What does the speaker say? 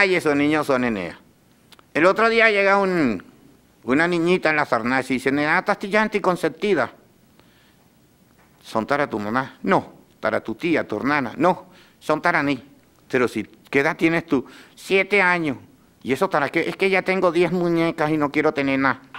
ay, esos niños son eneas. El otro día llega una niñita en la sarnaz y dice, nena, estás anticonceptiva. Son tara tu mamá. No. para tu tía, tu hermana. No. Son para mí. Pero si, ¿qué edad tienes tú? Siete años. ¿Y eso para qué? Es que ya tengo diez muñecas y no quiero tener nada.